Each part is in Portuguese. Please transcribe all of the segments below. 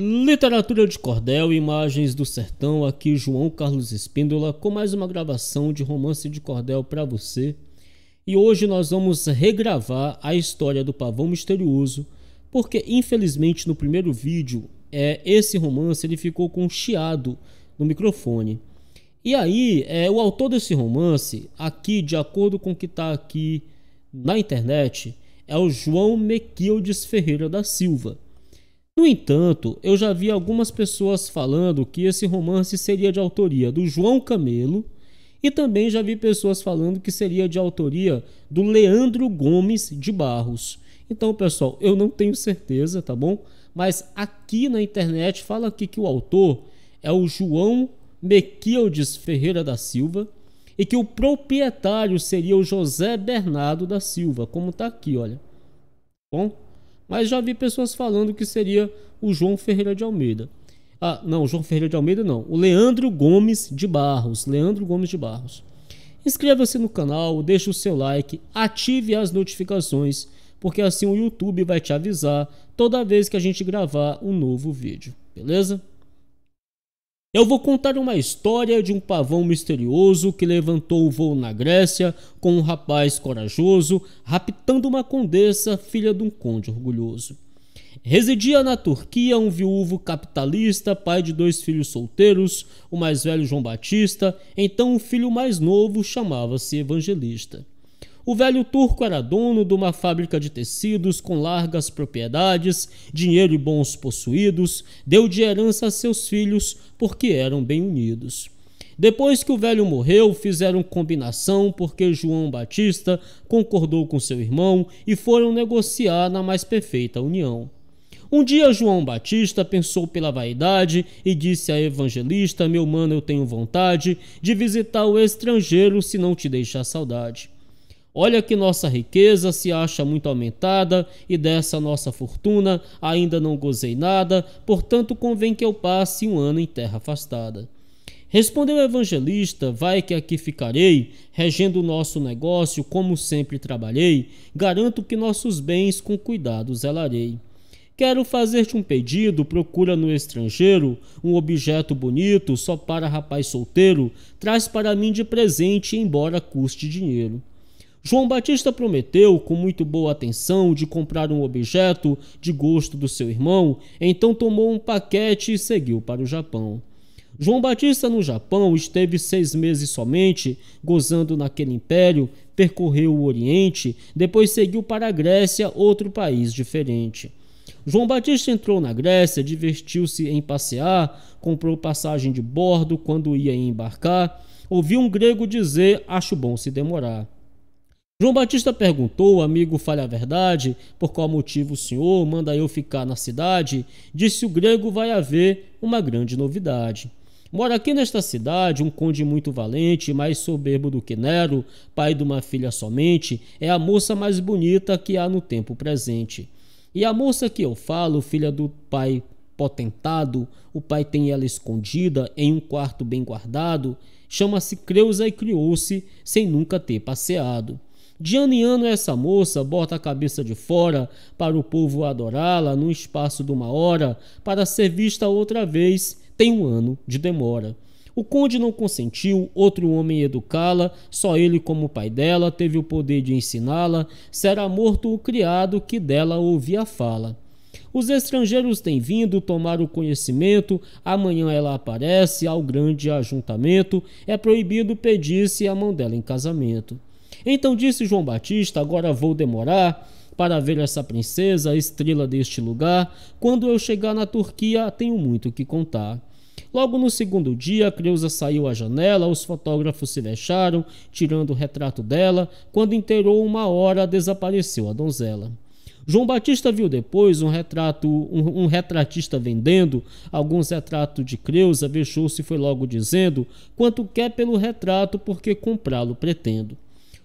Literatura de Cordel e Imagens do Sertão, aqui João Carlos Espíndola com mais uma gravação de romance de cordel para você. E hoje nós vamos regravar a história do Pavão Misterioso, porque infelizmente no primeiro vídeo é esse romance ele ficou com um chiado no microfone. E aí, é, o autor desse romance, aqui, de acordo com o que está aqui na internet, é o João Mequildes Ferreira da Silva no entanto, eu já vi algumas pessoas falando que esse romance seria de autoria do João Camelo e também já vi pessoas falando que seria de autoria do Leandro Gomes de Barros. Então, pessoal, eu não tenho certeza, tá bom? Mas aqui na internet fala aqui que o autor é o João Mequildes Ferreira da Silva e que o proprietário seria o José Bernardo da Silva, como tá aqui, olha. Tá bom, mas já vi pessoas falando que seria o João Ferreira de Almeida. Ah, não, João Ferreira de Almeida não. O Leandro Gomes de Barros. Leandro Gomes de Barros. Inscreva-se no canal, deixe o seu like, ative as notificações, porque assim o YouTube vai te avisar toda vez que a gente gravar um novo vídeo, beleza? Eu vou contar uma história de um pavão misterioso que levantou o voo na Grécia com um rapaz corajoso, raptando uma condessa, filha de um conde orgulhoso. Residia na Turquia um viúvo capitalista, pai de dois filhos solteiros, o mais velho João Batista, então o filho mais novo chamava-se Evangelista. O velho turco era dono de uma fábrica de tecidos com largas propriedades, dinheiro e bons possuídos, deu de herança a seus filhos porque eram bem unidos. Depois que o velho morreu, fizeram combinação porque João Batista concordou com seu irmão e foram negociar na mais perfeita união. Um dia João Batista pensou pela vaidade e disse a evangelista: Meu mano, eu tenho vontade de visitar o estrangeiro se não te deixar saudade. Olha que nossa riqueza se acha muito aumentada e dessa nossa fortuna ainda não gozei nada, portanto convém que eu passe um ano em terra afastada. Respondeu o evangelista: Vai que aqui ficarei, regendo o nosso negócio como sempre trabalhei, garanto que nossos bens com cuidado zelarei. Quero fazer-te um pedido, procura no estrangeiro um objeto bonito só para rapaz solteiro, traz para mim de presente, embora custe dinheiro. João Batista prometeu, com muito boa atenção, de comprar um objeto de gosto do seu irmão, então tomou um paquete e seguiu para o Japão. João Batista, no Japão, esteve seis meses somente, gozando naquele império, percorreu o Oriente, depois seguiu para a Grécia, outro país diferente. João Batista entrou na Grécia, divertiu-se em passear, comprou passagem de bordo quando ia embarcar, ouviu um grego dizer: Acho bom se demorar. João Batista perguntou, amigo, falha a verdade, por qual motivo o senhor manda eu ficar na cidade? Disse o grego, vai haver uma grande novidade. Mora aqui nesta cidade um conde muito valente, mais soberbo do que Nero, pai de uma filha somente, é a moça mais bonita que há no tempo presente. E a moça que eu falo, filha do pai potentado, o pai tem ela escondida em um quarto bem guardado, chama-se Creusa e criou-se sem nunca ter passeado. De ano em ano, essa moça bota a cabeça de fora para o povo adorá-la num espaço de uma hora, para ser vista outra vez, tem um ano de demora. O conde não consentiu, outro homem educá-la, só ele, como pai dela, teve o poder de ensiná-la, será morto o criado que dela ouvia fala. Os estrangeiros têm vindo tomar o conhecimento, amanhã ela aparece ao grande ajuntamento, é proibido pedir-se a mão dela em casamento. Então disse João Batista: Agora vou demorar para ver essa princesa, estrela deste lugar. Quando eu chegar na Turquia, tenho muito que contar. Logo no segundo dia, Creusa saiu à janela, os fotógrafos se deixaram tirando o retrato dela. Quando inteirou uma hora, desapareceu a donzela. João Batista viu depois um retrato, um, um retratista vendendo alguns retratos de Creusa, vexou-se e foi logo dizendo: "Quanto quer pelo retrato, porque comprá-lo pretendo".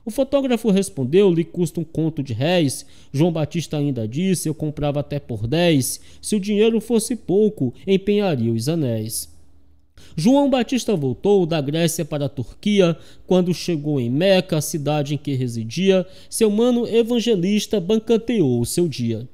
O fotógrafo respondeu: lhe custa um conto de réis. João Batista ainda disse: eu comprava até por dez. Se o dinheiro fosse pouco, empenharia os anéis. João Batista voltou da Grécia para a Turquia. Quando chegou em Meca, a cidade em que residia, seu mano evangelista bancanteou o seu dia.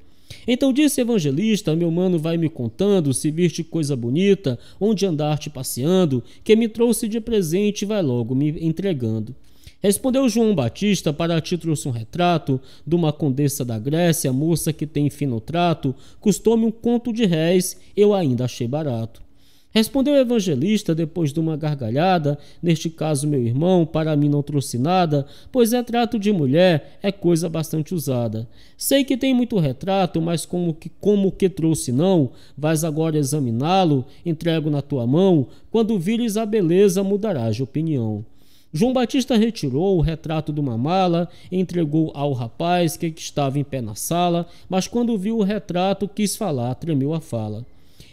Então disse evangelista: Meu mano, vai me contando se viste coisa bonita, onde andar te passeando, que me trouxe de presente, vai logo me entregando. Respondeu João Batista para título-se um retrato de uma condessa da Grécia, moça que tem fino trato, custou-me um conto de réis, eu ainda achei barato. Respondeu o evangelista depois de uma gargalhada, neste caso meu irmão, para mim não trouxe nada, pois retrato é de mulher é coisa bastante usada. Sei que tem muito retrato, mas como que, como que trouxe não, vais agora examiná-lo, entrego na tua mão, quando vires a beleza mudarás de opinião. João Batista retirou o retrato de uma mala, entregou ao rapaz que estava em pé na sala, mas quando viu o retrato quis falar, tremeu a fala.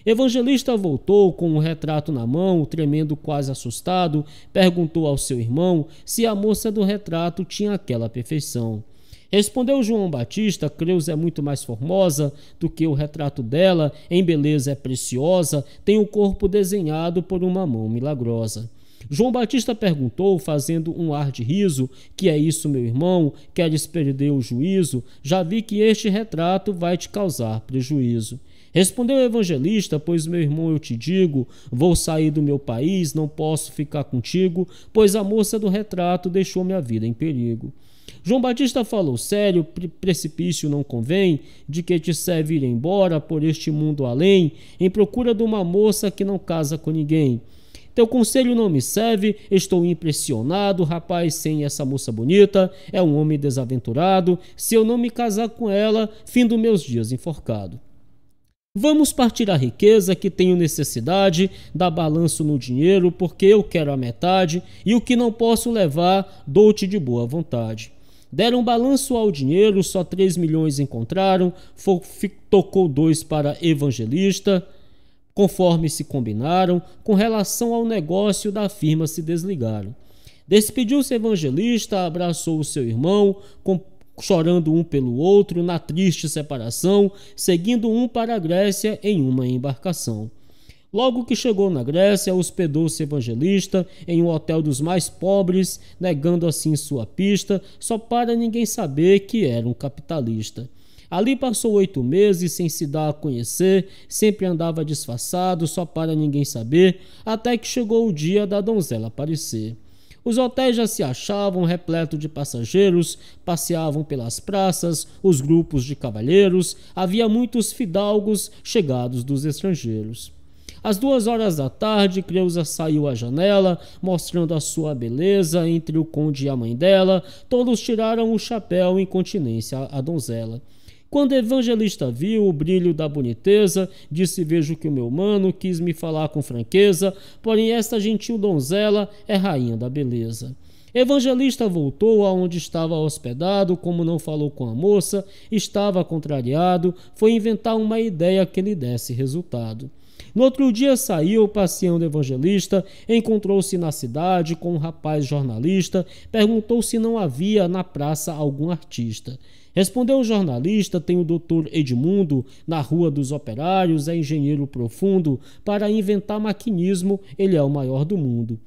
Evangelista voltou com o retrato na mão, tremendo quase assustado, perguntou ao seu irmão se a moça do retrato tinha aquela perfeição. Respondeu João Batista: Creus é muito mais formosa do que o retrato dela, em beleza é preciosa, tem o corpo desenhado por uma mão milagrosa. João Batista perguntou, fazendo um ar de riso: Que é isso, meu irmão? Queres perder o juízo? Já vi que este retrato vai te causar prejuízo. Respondeu o evangelista: Pois, meu irmão, eu te digo: vou sair do meu país, não posso ficar contigo, pois a moça do retrato deixou minha vida em perigo. João Batista falou: Sério, precipício não convém, de que te serve ir embora por este mundo além, em procura de uma moça que não casa com ninguém. Teu conselho não me serve, estou impressionado, rapaz, sem essa moça bonita, é um homem desaventurado. Se eu não me casar com ela, fim dos meus dias enforcado. Vamos partir a riqueza que tenho necessidade, dar balanço no dinheiro, porque eu quero a metade, e o que não posso levar, dou-te de boa vontade. Deram balanço ao dinheiro, só 3 milhões encontraram, tocou dois para evangelista, Conforme se combinaram, com relação ao negócio da firma se desligaram. Despediu-se evangelista, abraçou o seu irmão, com, chorando um pelo outro na triste separação, seguindo um para a Grécia em uma embarcação. Logo que chegou na Grécia, hospedou-se evangelista em um hotel dos mais pobres, negando assim sua pista, só para ninguém saber que era um capitalista. Ali passou oito meses sem se dar a conhecer, sempre andava disfarçado, só para ninguém saber, até que chegou o dia da donzela aparecer. Os hotéis já se achavam repletos de passageiros, passeavam pelas praças, os grupos de cavalheiros, havia muitos fidalgos chegados dos estrangeiros. Às duas horas da tarde, Creusa saiu à janela, mostrando a sua beleza entre o conde e a mãe dela. Todos tiraram o chapéu em continência à donzela. Quando o evangelista viu o brilho da boniteza, disse: Vejo que o meu mano quis me falar com franqueza, porém esta gentil donzela é rainha da beleza. Evangelista voltou aonde estava hospedado, como não falou com a moça, estava contrariado, foi inventar uma ideia que lhe desse resultado. No outro dia saiu passeando evangelista, encontrou-se na cidade com um rapaz jornalista, perguntou se não havia na praça algum artista. Respondeu o jornalista: tem o doutor Edmundo, na Rua dos Operários, é engenheiro profundo, para inventar maquinismo, ele é o maior do mundo.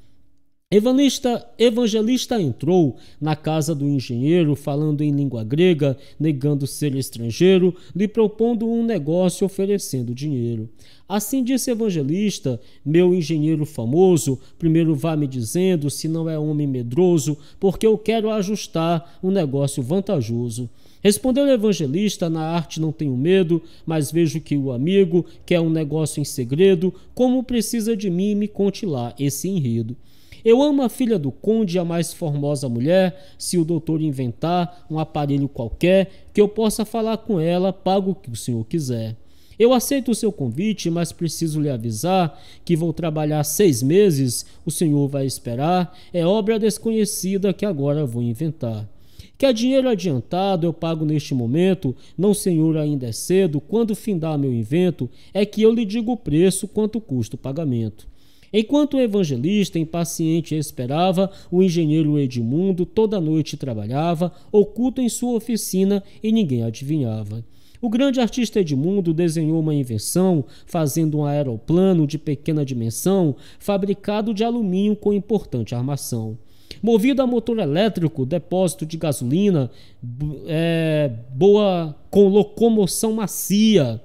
Evangelista, evangelista entrou na casa do engenheiro, falando em língua grega, negando ser estrangeiro, lhe propondo um negócio oferecendo dinheiro. Assim disse Evangelista, meu engenheiro famoso, primeiro vá me dizendo se não é homem medroso, porque eu quero ajustar um negócio vantajoso. Respondeu o evangelista: Na arte não tenho medo, mas vejo que o amigo quer um negócio em segredo, como precisa de mim e me conte lá esse enredo. Eu amo a filha do conde, a mais formosa mulher. Se o doutor inventar um aparelho qualquer, que eu possa falar com ela, pago o que o senhor quiser. Eu aceito o seu convite, mas preciso lhe avisar que vou trabalhar seis meses. O senhor vai esperar. É obra desconhecida que agora vou inventar. Quer dinheiro adiantado, eu pago neste momento. Não, senhor, ainda é cedo. Quando findar meu invento, é que eu lhe digo o preço, quanto custa o pagamento. Enquanto o evangelista impaciente esperava, o engenheiro Edmundo toda noite trabalhava, oculto em sua oficina e ninguém adivinhava. O grande artista Edmundo desenhou uma invenção, fazendo um aeroplano de pequena dimensão, fabricado de alumínio com importante armação. Movido a motor elétrico, depósito de gasolina, é, boa com locomoção macia,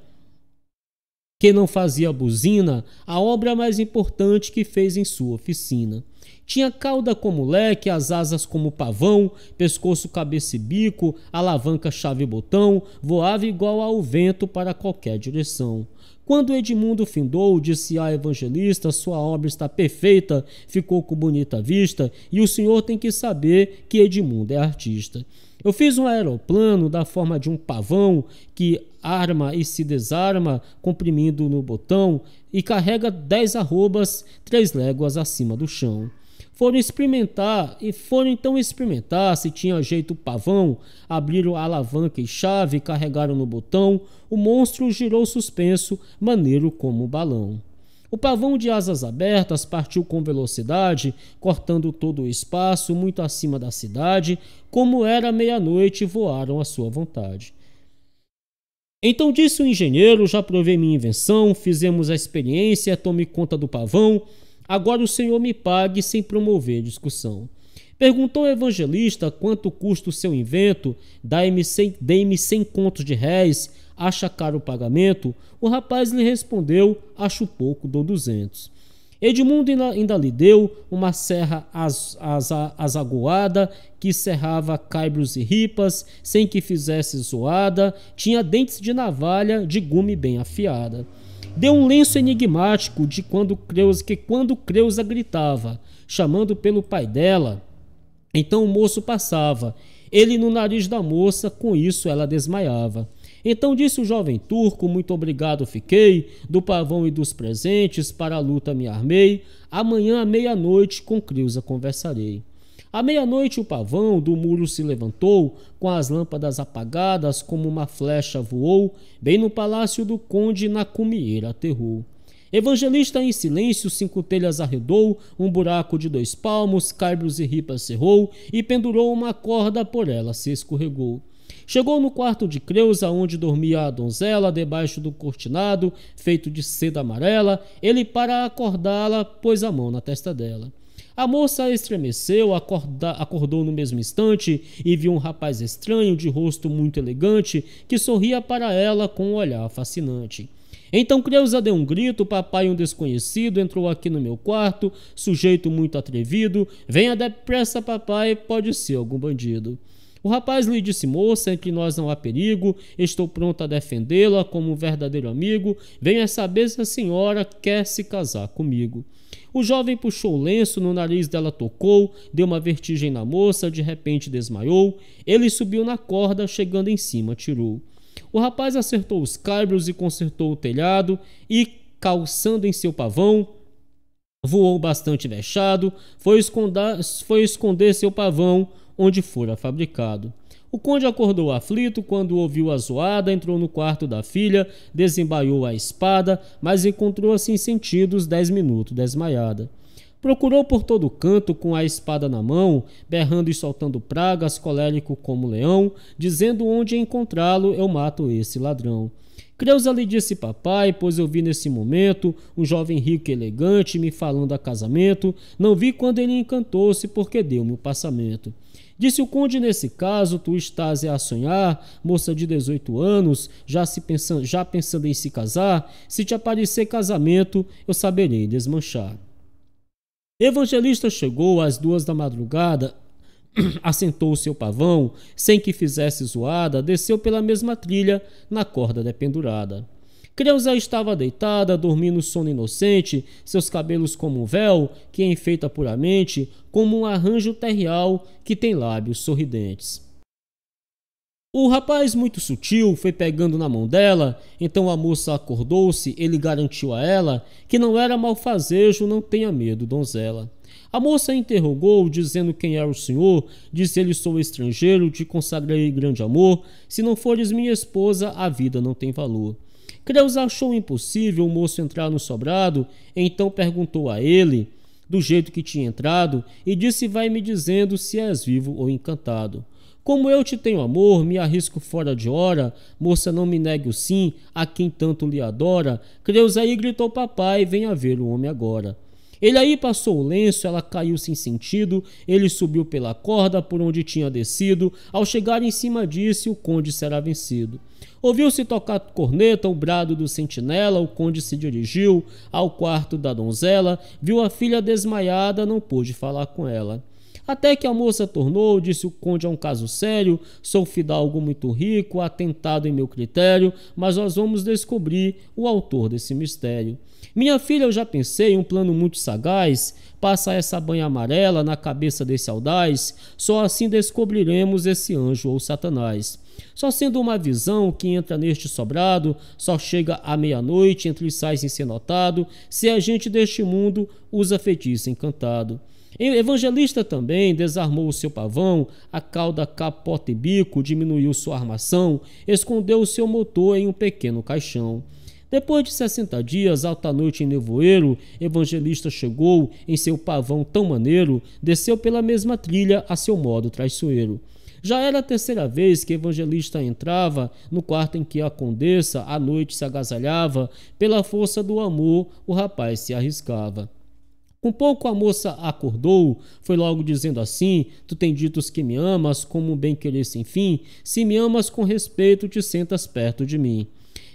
que não fazia buzina, a obra mais importante que fez em sua oficina. Tinha cauda como leque, as asas como pavão, pescoço, cabeça e bico, alavanca, chave e botão, voava igual ao vento para qualquer direção. Quando Edmundo findou, disse a evangelista: Sua obra está perfeita, ficou com bonita vista, e o senhor tem que saber que Edmundo é artista. Eu fiz um aeroplano da forma de um pavão que arma e se desarma comprimindo no botão e carrega 10 arrobas três léguas acima do chão. Foram experimentar e foram então experimentar se tinha jeito pavão, abriram a alavanca e chave, carregaram no botão, o monstro girou suspenso, maneiro como balão. O pavão de asas abertas partiu com velocidade, cortando todo o espaço muito acima da cidade, como era meia-noite, voaram à sua vontade. Então disse o engenheiro: já provei minha invenção, fizemos a experiência, tome conta do pavão. Agora o senhor me pague sem promover discussão. Perguntou o evangelista quanto custa o seu invento, dei-me 100, dei 100 contos de réis, acha caro o pagamento? O rapaz lhe respondeu, acho pouco, dou 200. Edmundo ainda lhe deu uma serra az, az, azagoada que serrava caibros e ripas sem que fizesse zoada, tinha dentes de navalha de gume bem afiada. Deu um lenço enigmático de quando Creusa, que quando Creusa gritava, chamando pelo pai dela, então o moço passava, ele no nariz da moça, com isso ela desmaiava. Então disse o jovem turco: Muito obrigado, fiquei. Do pavão e dos presentes, para a luta me armei. Amanhã à meia-noite com Creusa conversarei. À meia-noite, o pavão do muro se levantou, com as lâmpadas apagadas, como uma flecha voou, bem no palácio do conde, na cumieira aterrou. Evangelista em silêncio cinco telhas arredou, um buraco de dois palmos, caibros e ripas cerrou, e pendurou uma corda por ela se escorregou. Chegou no quarto de Creusa, onde dormia a donzela, debaixo do cortinado, feito de seda amarela, ele, para acordá-la, pôs a mão na testa dela. A moça estremeceu, acorda, acordou no mesmo instante e viu um rapaz estranho, de rosto muito elegante, que sorria para ela com um olhar fascinante. Então Creusa deu um grito, papai um desconhecido entrou aqui no meu quarto, sujeito muito atrevido, venha depressa papai, pode ser algum bandido. O rapaz lhe disse: Moça, entre nós não há perigo, estou pronto a defendê-la como um verdadeiro amigo. Venha saber se a senhora quer se casar comigo. O jovem puxou o lenço, no nariz dela tocou, deu uma vertigem na moça, de repente desmaiou. Ele subiu na corda, chegando em cima, tirou. O rapaz acertou os caibros e consertou o telhado e, calçando em seu pavão, voou bastante vexado, foi esconder, foi esconder seu pavão onde fora fabricado. O conde acordou aflito quando ouviu a zoada, entrou no quarto da filha, desembaiou a espada, mas encontrou se em sentidos dez minutos desmaiada. Procurou por todo canto com a espada na mão, berrando e soltando pragas, colérico como leão, dizendo onde encontrá-lo eu mato esse ladrão. Creuza lhe disse papai, pois eu vi nesse momento um jovem rico e elegante me falando a casamento, não vi quando ele encantou-se porque deu-me o passamento. Disse o conde: Nesse caso, tu estás a sonhar, moça de 18 anos, já, se pensando, já pensando em se casar. Se te aparecer casamento, eu saberei desmanchar. Evangelista chegou às duas da madrugada, assentou o seu pavão, sem que fizesse zoada, desceu pela mesma trilha na corda dependurada. Creuza estava deitada, dormindo sono inocente, seus cabelos como um véu que é enfeita puramente, como um arranjo terreal que tem lábios sorridentes. O rapaz, muito sutil, foi pegando na mão dela, então a moça acordou-se, ele garantiu a ela que não era malfazejo, não tenha medo, donzela. A moça interrogou, dizendo quem era o senhor, disse-lhe sou estrangeiro, te consagrei grande amor, se não fores minha esposa, a vida não tem valor. Creus achou impossível o moço entrar no sobrado, então perguntou a ele, do jeito que tinha entrado, e disse: Vai me dizendo se és vivo ou encantado. Como eu te tenho amor, me arrisco fora de hora, moça, não me negue o sim, a quem tanto lhe adora. Creus aí gritou: Papai, venha ver o homem agora. Ele aí passou o lenço, ela caiu sem sentido, ele subiu pela corda por onde tinha descido. Ao chegar em cima disse, o conde será vencido. Ouviu-se tocar corneta, o brado do sentinela, o conde se dirigiu ao quarto da donzela, viu a filha desmaiada, não pôde falar com ela. Até que a moça tornou, disse o conde é um caso sério, sou fidalgo muito rico, atentado em meu critério, mas nós vamos descobrir o autor desse mistério. Minha filha, eu já pensei, um plano muito sagaz, passa essa banha amarela na cabeça desse audaz, só assim descobriremos esse anjo ou satanás. Só sendo uma visão que entra neste sobrado, só chega à meia-noite, entre os sai sem ser notado, se a gente deste mundo usa feitiço encantado. Evangelista também desarmou o seu pavão, a cauda capota e bico, diminuiu sua armação, escondeu o seu motor em um pequeno caixão. Depois de 60 dias, alta noite em nevoeiro, Evangelista chegou em seu pavão tão maneiro, desceu pela mesma trilha a seu modo traiçoeiro. Já era a terceira vez que Evangelista entrava no quarto em que a condessa à noite se agasalhava, pela força do amor o rapaz se arriscava. Com pouco a moça acordou, foi logo dizendo assim: Tu tem ditos que me amas, como um bem querer sem fim. Se me amas com respeito, te sentas perto de mim.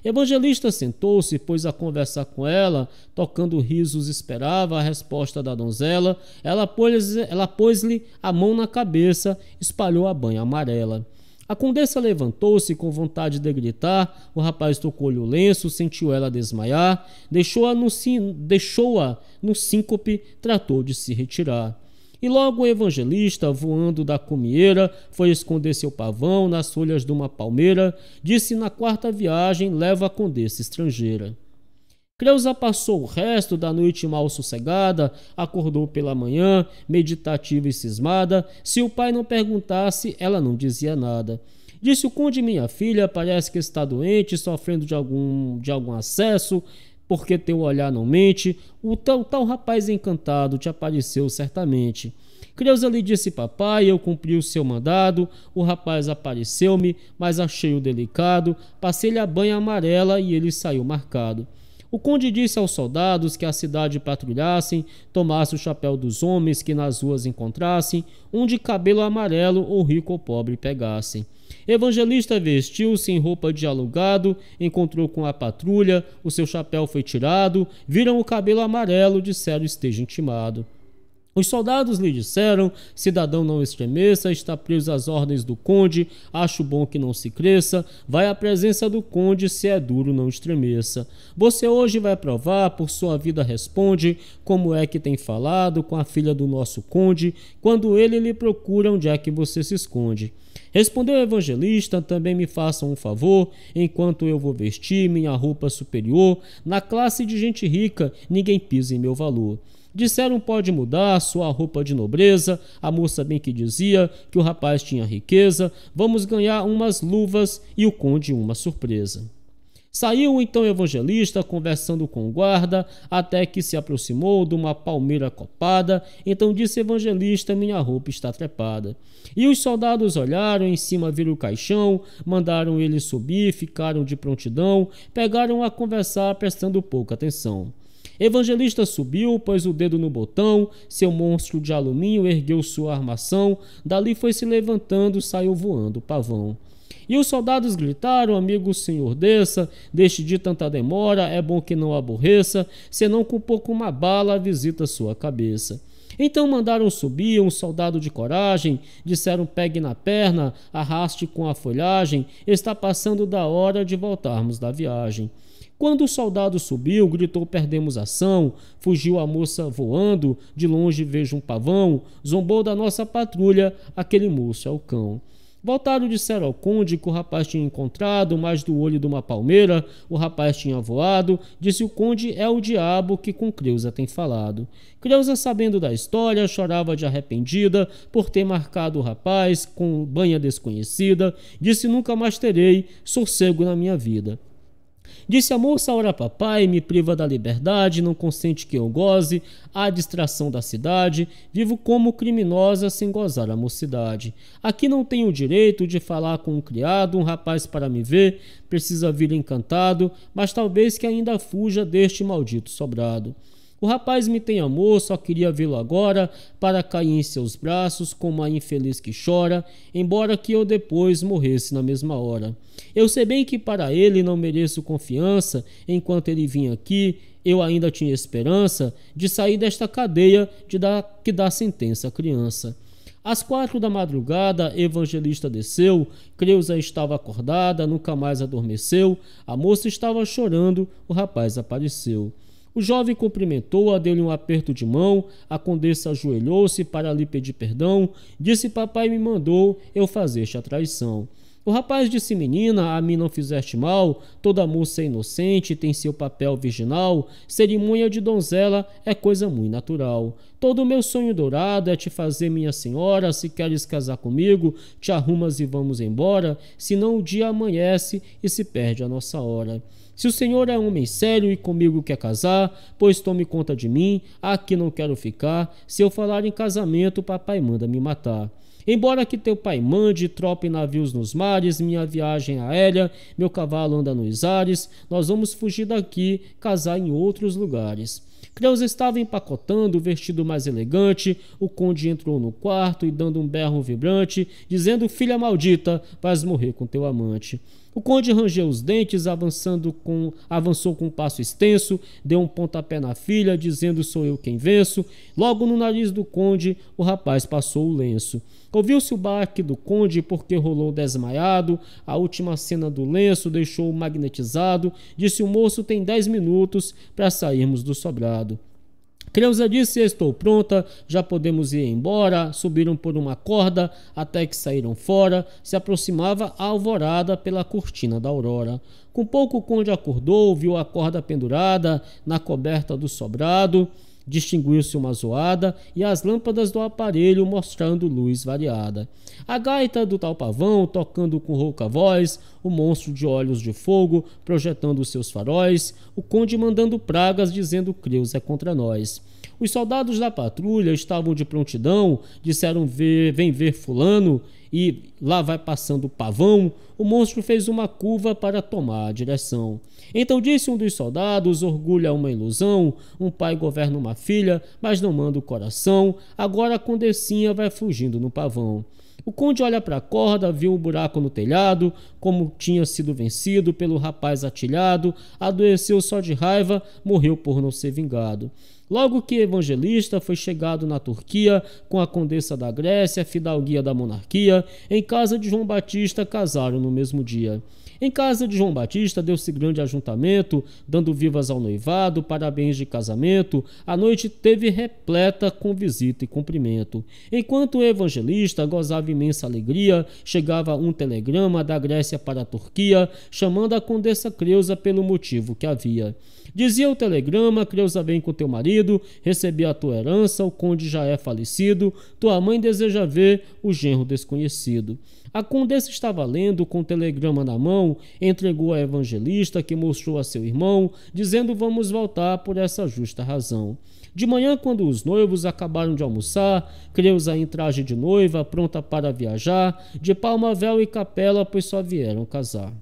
Evangelista sentou-se, pôs a conversar com ela, tocando risos, esperava a resposta da donzela. Ela pôs-lhe pôs a mão na cabeça, espalhou a banha amarela. A condessa levantou-se com vontade de gritar, o rapaz tocou-lhe o lenço, sentiu ela desmaiar, deixou-a no, deixou no síncope, tratou de se retirar. E logo o evangelista, voando da comieira, foi esconder seu pavão nas folhas de uma palmeira, disse na quarta viagem leva a condessa estrangeira. Creuza passou o resto da noite mal sossegada, acordou pela manhã, meditativa e cismada. Se o pai não perguntasse, ela não dizia nada. Disse o conde: Minha filha parece que está doente, sofrendo de algum, de algum acesso, porque teu olhar não mente. O tal, tal rapaz encantado te apareceu certamente. Creuza lhe disse: Papai, eu cumpri o seu mandado. O rapaz apareceu-me, mas achei-o delicado. Passei-lhe a banha amarela e ele saiu marcado. O conde disse aos soldados que a cidade patrulhassem, tomasse o chapéu dos homens que nas ruas encontrassem, um de cabelo amarelo ou rico ou pobre pegassem. Evangelista vestiu-se em roupa de alugado, encontrou com a patrulha, o seu chapéu foi tirado, viram o cabelo amarelo, disseram esteja intimado. Os soldados lhe disseram: Cidadão, não estremeça, está preso às ordens do conde, acho bom que não se cresça. Vai à presença do conde, se é duro, não estremeça. Você hoje vai provar, por sua vida responde, como é que tem falado com a filha do nosso conde, quando ele lhe procura onde é que você se esconde. Respondeu o evangelista: Também me façam um favor, enquanto eu vou vestir minha roupa superior, na classe de gente rica, ninguém pisa em meu valor. Disseram pode mudar sua roupa de nobreza, a moça bem que dizia que o rapaz tinha riqueza, vamos ganhar umas luvas e o conde uma surpresa. Saiu então o evangelista conversando com o guarda, até que se aproximou de uma palmeira copada. Então disse evangelista: Minha roupa está trepada. E os soldados olharam, em cima viram o caixão, mandaram ele subir, ficaram de prontidão, pegaram a conversar, prestando pouca atenção. Evangelista subiu, pôs o dedo no botão, seu monstro de alumínio ergueu sua armação, dali foi se levantando, saiu voando o pavão. E os soldados gritaram: Amigo senhor, desça, deixe de tanta demora, é bom que não aborreça, senão com pouco uma bala visita sua cabeça. Então mandaram subir um soldado de coragem, disseram: pegue na perna, arraste com a folhagem, está passando da hora de voltarmos da viagem. Quando o soldado subiu, gritou: Perdemos ação. Fugiu a moça voando. De longe vejo um pavão. Zombou da nossa patrulha. Aquele moço é o cão. Voltaram disseram ao conde que o rapaz tinha encontrado mais do olho de uma palmeira, o rapaz tinha voado, disse o conde é o diabo que com Creuza tem falado. Creuza, sabendo da história, chorava de arrependida por ter marcado o rapaz com banha desconhecida, disse nunca mais terei sossego na minha vida. Disse a moça ora papai, me priva da liberdade, não consente que eu goze, a distração da cidade, vivo como criminosa sem gozar a mocidade. Aqui não tenho direito de falar com um criado, um rapaz para me ver, precisa vir encantado, mas talvez que ainda fuja deste maldito sobrado. O rapaz me tem amor, só queria vê-lo agora, para cair em seus braços, como a infeliz que chora, embora que eu depois morresse na mesma hora. Eu sei bem que para ele não mereço confiança, enquanto ele vinha aqui, eu ainda tinha esperança de sair desta cadeia de dar, que dá sentença à criança. Às quatro da madrugada, Evangelista desceu, Creuza estava acordada, nunca mais adormeceu, a moça estava chorando, o rapaz apareceu. O jovem cumprimentou-a, deu-lhe um aperto de mão, a condessa ajoelhou-se para lhe pedir perdão, disse: Papai me mandou eu fazer esta a traição. O rapaz disse: Menina, a mim não fizeste mal, toda moça é inocente, tem seu papel virginal, cerimônia de donzela é coisa muito natural. Todo o meu sonho dourado é te fazer minha senhora, se queres casar comigo, te arrumas e vamos embora, senão o dia amanhece e se perde a nossa hora. Se o Senhor é homem sério e comigo quer casar, pois tome conta de mim, aqui não quero ficar. Se eu falar em casamento, papai manda me matar. Embora que teu pai mande tropa e navios nos mares, minha viagem aérea, meu cavalo anda nos ares, nós vamos fugir daqui, casar em outros lugares. Creus estava empacotando o vestido mais elegante, o conde entrou no quarto e dando um berro vibrante, dizendo, filha maldita, vais morrer com teu amante. O conde rangeu os dentes, avançando com, avançou com um passo extenso, deu um pontapé na filha, dizendo sou eu quem venço. Logo no nariz do conde, o rapaz passou o lenço. Ouviu-se o baque do conde porque rolou desmaiado. A última cena do lenço deixou-o magnetizado. Disse o moço: tem dez minutos para sairmos do sobrado. Creuza disse: Estou pronta, já podemos ir embora. Subiram por uma corda até que saíram fora. Se aproximava a alvorada pela cortina da aurora. Com pouco, o conde acordou, viu a corda pendurada na coberta do sobrado distinguiu-se uma zoada e as lâmpadas do aparelho mostrando luz variada. A gaita do tal pavão tocando com rouca voz, o monstro de olhos de fogo projetando seus faróis, o conde mandando pragas dizendo Creus é contra nós. Os soldados da patrulha estavam de prontidão, disseram: ver, Vem ver Fulano, e lá vai passando o pavão. O monstro fez uma curva para tomar a direção. Então disse um dos soldados: Orgulho é uma ilusão. Um pai governa uma filha, mas não manda o coração. Agora a condecinha vai fugindo no pavão. O conde olha para a corda, viu um buraco no telhado, como tinha sido vencido pelo rapaz atilhado, adoeceu só de raiva, morreu por não ser vingado. Logo que Evangelista foi chegado na Turquia com a condessa da Grécia, fidalguia da monarquia, em casa de João Batista casaram no mesmo dia. Em casa de João Batista, deu-se grande ajuntamento, dando vivas ao noivado, parabéns de casamento. A noite teve repleta com visita e cumprimento. Enquanto o evangelista gozava imensa alegria, chegava um telegrama da Grécia para a Turquia, chamando a condessa Creusa pelo motivo que havia. Dizia o telegrama: Creusa vem com teu marido, recebi a tua herança, o conde já é falecido, tua mãe deseja ver o genro desconhecido. A condessa estava lendo com o telegrama na mão, entregou a evangelista que mostrou a seu irmão, dizendo: Vamos voltar por essa justa razão. De manhã, quando os noivos acabaram de almoçar, Creusa em traje de noiva, pronta para viajar, de palma, véu e capela, pois só vieram casar.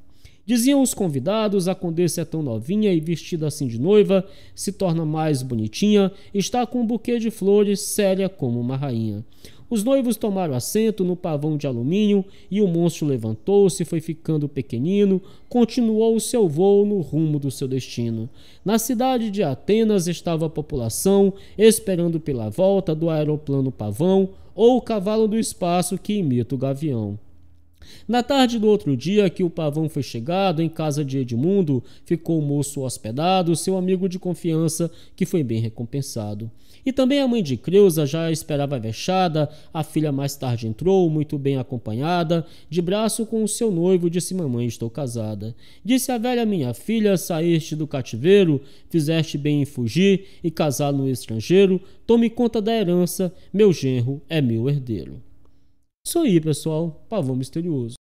Diziam os convidados: a condessa é tão novinha e vestida assim de noiva, se torna mais bonitinha, está com um buquê de flores, séria como uma rainha. Os noivos tomaram assento no pavão de alumínio e o monstro levantou-se, foi ficando pequenino, continuou o seu voo no rumo do seu destino. Na cidade de Atenas estava a população esperando pela volta do aeroplano pavão ou o cavalo do espaço que imita o gavião. Na tarde do outro dia que o pavão foi chegado em casa de Edmundo, ficou o moço hospedado, seu amigo de confiança, que foi bem recompensado. E também a mãe de Creuza já esperava vexada, a filha mais tarde entrou, muito bem acompanhada, de braço com o seu noivo, disse: Mamãe, estou casada. Disse a velha: Minha filha, saíste do cativeiro, fizeste bem em fugir e casar no estrangeiro, tome conta da herança, meu genro é meu herdeiro. Isso aí, pessoal, pavão misterioso.